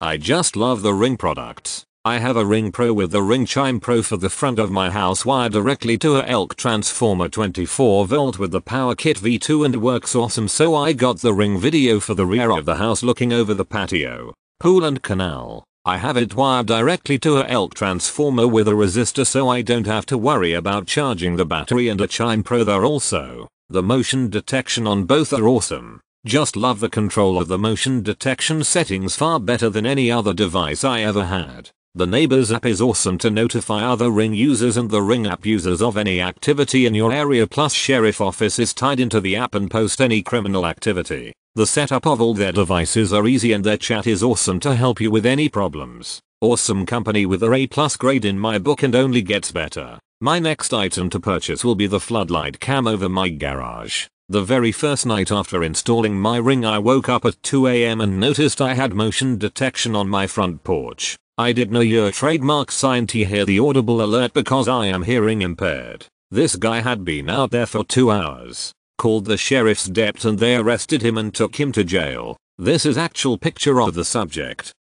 I just love the Ring products. I have a Ring Pro with the Ring Chime Pro for the front of my house wired directly to a Elk transformer 24 volt with the power kit V2 and works awesome so I got the Ring video for the rear of the house looking over the patio, pool and canal. I have it wired directly to a Elk transformer with a resistor so I don't have to worry about charging the battery and a Chime Pro there also. The motion detection on both are awesome. Just love the control of the motion detection settings far better than any other device I ever had. The Neighbors app is awesome to notify other Ring users and the Ring app users of any activity in your area plus Sheriff Office is tied into the app and post any criminal activity. The setup of all their devices are easy and their chat is awesome to help you with any problems. Awesome company with a A plus grade in my book and only gets better. My next item to purchase will be the floodlight cam over my garage. The very first night after installing my ring I woke up at 2am and noticed I had motion detection on my front porch. I did know your trademark sign to hear the audible alert because I am hearing impaired. This guy had been out there for 2 hours. Called the sheriff's dept and they arrested him and took him to jail. This is actual picture of the subject.